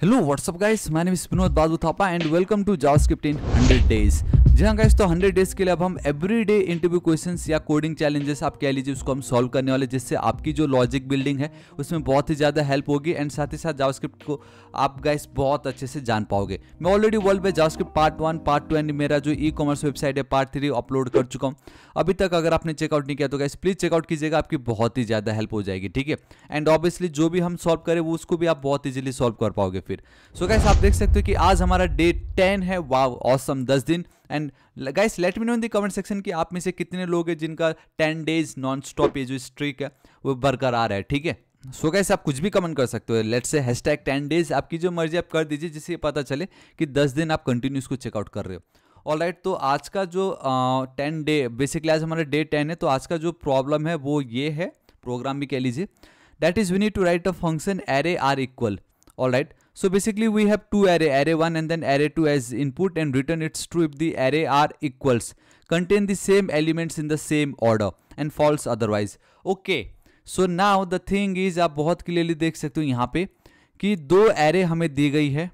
Hello, what's up guys? My name is Vinod Badu Thapa and welcome to JavaScript in 100 days. जी हाँ guys तो 100 days के लिए अब हम एवरीडे इंटरव्यू क्वेश्चंस या कोडिंग चैलेंजेस आप कह लीजिए उसको हम सॉल्व करने वाले जिससे आपकी जो लॉजिक बिल्डिंग है उसमें बहुत ही ज़्यादा हेल्प होगी एंड साथ ही साथ जावास्क्रिप्ट को आप गाइस बहुत अच्छे से जान पाओगे मैं ऑलरेडी वर्ल्ड में JavaScript part one part two and मेरा जो ई कॉमर्स वेबसाइट है पार्ट थ्री अपलोड कर चुका हूँ अभी तक अगर आपने चेकआउट नहीं किया तो गाइस प्लीज़ चेकआउट कीजिएगा आपकी बहुत ही ज़्यादा हेल्प हो जाएगी ठीक है एंड ऑब्वियसली जो भी हम सॉल्व करें वो उसको भी आप बहुत ईजिली सॉल्व कर पाओगे फिर सो so गाइस आप देख सकते हो कि आज हमारा डे टेन है वाव ऑसम दस दिन and guys let me know in the comment section कि आप में से कितने लोग हैं जिनका टेन डेज नॉन स्टॉप ये जो स्ट्रिक है वो बरकरार है ठीक है सो so आप कुछ भी कमेंट कर सकते हो let's say hash tag ten days आपकी जो मर्जी आप कर दीजिए जिससे पता चले कि दस दिन आप कंटिन्यू इसको चेकआउट कर रहे हो ऑल राइट right, तो आज का जो टेन डे बेसिकली आज हमारा डे टेन है तो आज का जो प्रॉब्लम है वो ये है प्रोग्राम भी कह लीजिए that is we need to write a function array are equal all right So basically we have two array, array 1 and then array 2 as input and return its true if the array are equals, contain the same elements in the same order and false otherwise. Okay, so now the thing is aap bahut clearly dekh sakte ho yahan pe ki do array hame di gayi hai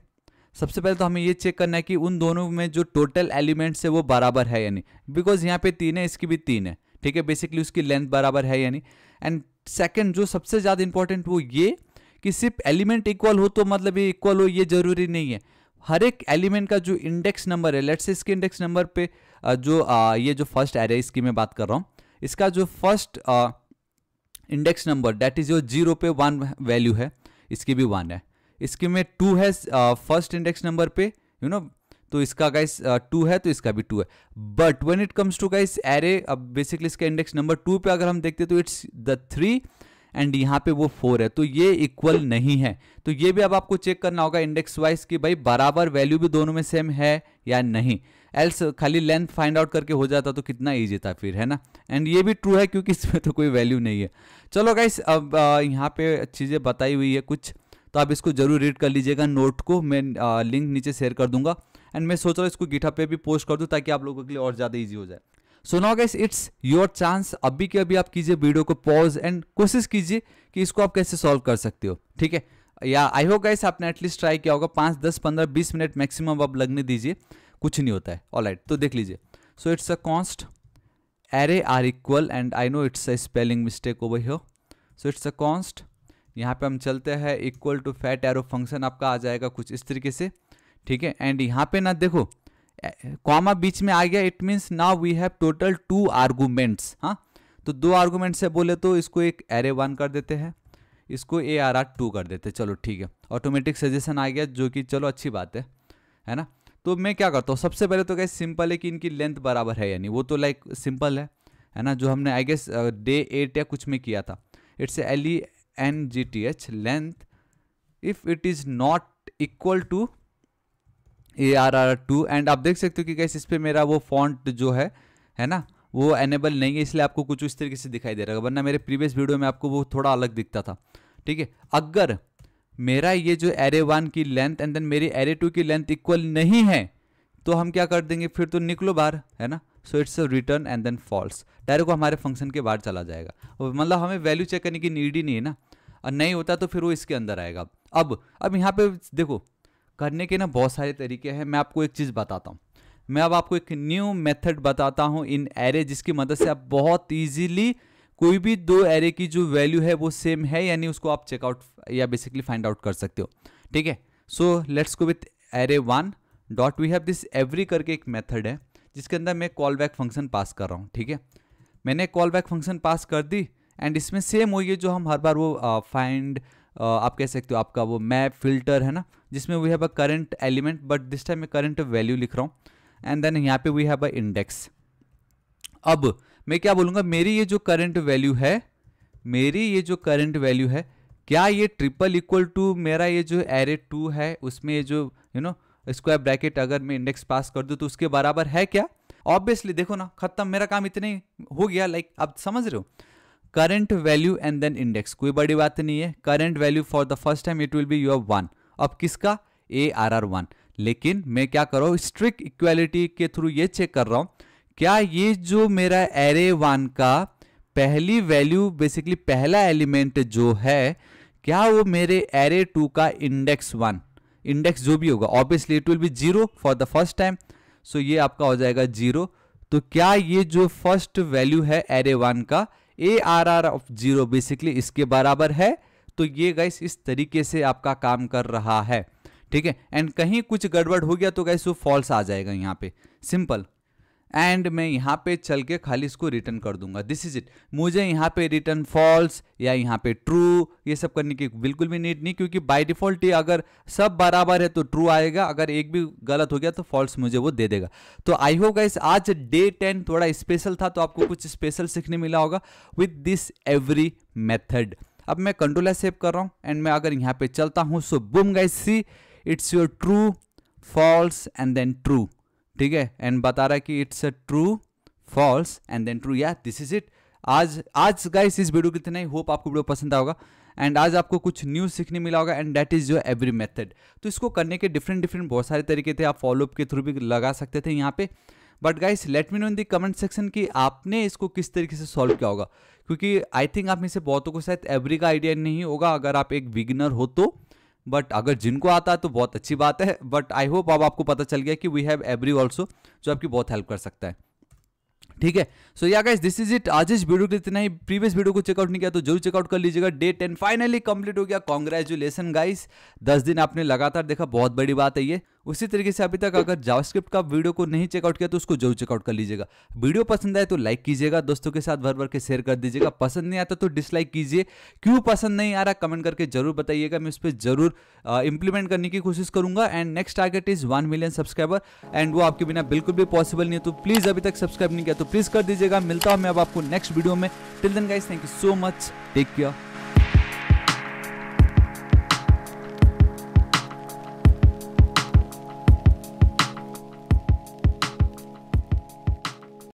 सबसे पहले तो हमें ये check करना है कि उन दोनों में जो टोटल एलिमेंट्स है वो बराबर है यानी बिकॉज यहाँ पे तीन है इसकी भी तीन है ठीक है बेसिकली उसकी लेंथ बराबर है यानी एंड सेकंड जो सबसे ज़्यादा इंपॉर्टेंट वो ये कि सिर्फ एलिमेंट इक्वल हो तो मतलब ये इक्वल हो ये जरूरी नहीं है हर एक एलिमेंट का जो इंडेक्स नंबर है लेट्स इसके इंडेक्स नंबर पे जो आ, ये जो फर्स्ट एरे इसकी मैं बात कर रहा हूँ इसका जो first index number that is your zero पे वन वैल्यू है इसकी भी वन है इसकी में टू है फर्स्ट इंडेक्स नंबर पे यू नो तो इसका गाइस टू है तो इसका भी टू है but when it comes to guys array अब बेसिकली इसका इंडेक्स नंबर टू पे अगर हम देखते तो इट्स द थ्री एंड यहाँ पे वो फोर है तो ये इक्वल नहीं है तो ये भी अब आपको चेक करना होगा इंडेक्स वाइज कि भाई बराबर वैल्यू भी दोनों में सेम है या नहीं एल्स खाली लेंथ फाइंड आउट करके हो जाता तो कितना ईजी था फिर है ना एंड ये भी ट्रू है क्योंकि इसमें तो कोई वैल्यू नहीं है चलो गाइस अब यहाँ पे चीज़ें बताई हुई है कुछ तो आप इसको जरूर रीड कर लीजिएगा नोट को मैं लिंक नीचे शेयर कर दूंगा एंड मैं सोच रहा हूँ इसको गीठा पे भी पोस्ट कर दूँ ताकि आप लोगों के लिए और ज़्यादा ईजी हो जाए so now guess it's your chance अभी के अभी आप कीजिए वीडियो को पॉज एंड कोशिश कीजिए कि इसको आप कैसे सॉल्व कर सकते हो ठीक है या आई होप गाइस आपने एटलीस्ट ट्राई किया होगा पाँच दस पंद्रह बीस मिनट मैक्सिमम आप लगने दीजिए कुछ नहीं होता है ऑल right, तो देख लीजिए so it's a const array are equal and I know it's a spelling mistake over here so it's a const यहाँ पे हम चलते हैं equal to fat arrow function आपका आ जाएगा कुछ इस तरीके से ठीक है एंड यहाँ पे ना देखो कॉमा बीच में आ गया it means now we have total two arguments हाँ तो दो आर्गूमेंट से बोले तो इसको एक एरे वन कर देते हैं इसको ए आर आर टू कर देते चलो ठीक है ऑटोमेटिक सजेशन आ गया जो कि चलो अच्छी बात है है ना तो मैं क्या करता हूँ सबसे पहले तो गैस सिंपल है कि इनकी लेंथ बराबर है यानी वो तो लाइक सिंपल है है ना जो हमने आई गेस डे एट या कुछ में किया था it's L E N G T H length if it is not equal to A R R two and आप देख सकते हो कि कैसे इस पर मेरा वो फॉन्ट जो है है ना वो एनेबल नहीं है इसलिए आपको कुछ उस तरीके से दिखाई दे रहा है वरना मेरे प्रीवियस वीडियो में आपको वो थोड़ा अलग दिखता था ठीक है अगर मेरा ये जो एरे वन की लेंथ एंड देन मेरी एरे टू की लेंथ इक्वल नहीं है तो हम क्या कर देंगे फिर तो निकलो बाहर है ना so it's return and then false direct वो हमारे फंक्शन के बाहर चला जाएगा मतलब हमें वैल्यू चेक करने की नीड ही नहीं है ना और नहीं होता तो फिर वो इसके अंदर आएगा अब अब यहाँ पे देखो करने के ना बहुत सारे तरीके हैं मैं आपको एक चीज़ बताता हूँ मैं अब आपको एक न्यू मेथड बताता हूँ इन एरे जिसकी मदद से आप बहुत ईजीली कोई भी दो एरे की जो वैल्यू है वो सेम है यानी उसको आप चेकआउट या बेसिकली फाइंड आउट कर सकते हो ठीक है so let's go with array one dot we have this every करके एक मेथड है जिसके अंदर मैं कॉल बैक फंक्शन पास कर रहा हूँ ठीक है मैंने कॉल बैक फंक्शन पास कर दी एंड इसमें सेम वही है जो हम हर बार वो फाइंड uh, आप कह सकते हो आपका वो मैप फिल्टर है ना जिसमें we have a current element but this time मैं करंट वैल्यू लिख रहा हूँ एंड देन यहाँ पे वी हैव अ इंडेक्स अब मैं क्या बोलूँगा मेरी ये जो करंट वैल्यू है मेरी ये जो करंट वैल्यू है क्या ये ट्रिपल इक्वल टू मेरा ये जो एरे टू है उसमें ये जो यू नो स्क्वायर ब्रैकेट अगर मैं इंडेक्स पास कर दूँ तो उसके बराबर है क्या ऑब्वियसली देखो ना खत्म मेरा काम इतने हो गया लाइक like, आप समझ रहे हो current value and then index कोई बड़ी बात नहीं है current value for the first time it will be your one अब किसका ए आर आर वन लेकिन मैं क्या कर रहा हूँ स्ट्रिक इक्वालिटी के थ्रू ये चेक कर रहा हूँ क्या ये जो मेरा एरे वन का पहली वैल्यू बेसिकली पहला एलिमेंट जो है क्या वो मेरे एरे टू का इंडेक्स वन इंडेक्स जो भी होगा obviously it will be zero for the first time so ये आपका हो जाएगा जीरो तो क्या ये जो फर्स्ट वैल्यू है एरे वन का A R R of zero basically इसके बराबर है तो ये गैस इस तरीके से आपका काम कर रहा है ठीक है एंड कहीं कुछ गड़बड़ हो गया तो गैस वो फॉल्स आ जाएगा यहाँ पे सिंपल एंड मैं यहाँ पे चल के खाली इसको रिटर्न कर दूंगा दिस इज इट मुझे यहाँ पे रिटर्न फॉल्स या यहाँ पे ट्रू ये सब करने की बिल्कुल भी नीड नहीं क्योंकि बाय डिफॉल्ट ही अगर सब बराबर है तो ट्रू आएगा अगर एक भी गलत हो गया तो फॉल्स मुझे वो दे देगा तो आई होप गाइस आज डे टेन थोड़ा स्पेशल था तो आपको कुछ स्पेशल सीखने मिला होगा विथ दिस एवरी मेथड अब मैं कंट्रोल सेव कर रहा हूँ एंड मैं अगर यहाँ पे चलता हूँ so boom guys see it's your true false and then true ठीक है एंड बता रहा है कि it's a true false and then true या दिस इज इट आज आज गाइस इस वीडियो की इतना ही होप आपको वीडियो पसंद आएगा एंड आज आपको कुछ न्यूज सीखने मिला होगा and that is your every method तो इसको करने के डिफरेंट डिफरेंट बहुत सारे तरीके थे आप फॉलोअप के थ्रू भी लगा सकते थे यहाँ पे but guys let me know in the comment section कि आपने इसको किस तरीके से सॉल्व किया होगा क्योंकि आई थिंक आप में से बहुतों को शायद एवरी का आइडिया नहीं होगा अगर आप एक विगनर हो तो बट अगर जिनको आता है तो बहुत अच्छी बात है बट आई होप अब आपको पता चल गया कि वी हैव एवरी ऑल्सो जो आपकी बहुत हेल्प कर सकता है ठीक है सो या गाइस दिस इज इट आज इस वीडियो के इतना ही प्रीवियस वीडियो को चेकआउट नहीं किया तो जरूर चेकआउट कर लीजिएगा डे टेन फाइनली कंप्लीट हो गया कॉन्ग्रेचुलेसन गाइस दस दिन आपने लगातार देखा बहुत बड़ी बात है ये उसी तरीके से अभी तक अगर जावास्क्रिप्ट का वीडियो को नहीं चेकआउट किया तो उसको जरूर चेकआउट कर लीजिएगा वीडियो पसंद आए तो लाइक कीजिएगा दोस्तों के साथ भर भर के शेयर कर दीजिएगा पसंद नहीं आता तो डिसलाइक कीजिए क्यों पसंद नहीं आ रहा कमेंट करके जरूर बताइएगा मैं उस पर जरूर इंप्लीमेंट करने की कोशिश करूंगा and next target is one million subscriber and वो आपके बिना बिल्कुल भी पॉसिबल नहीं है तो प्लीज़ अभी तक सब्सक्राइब नहीं किया तो प्लीज़ कर दीजिएगा मिलता हूँ मैं अब आपको नेक्स्ट वीडियो में till then guys thank you so much take care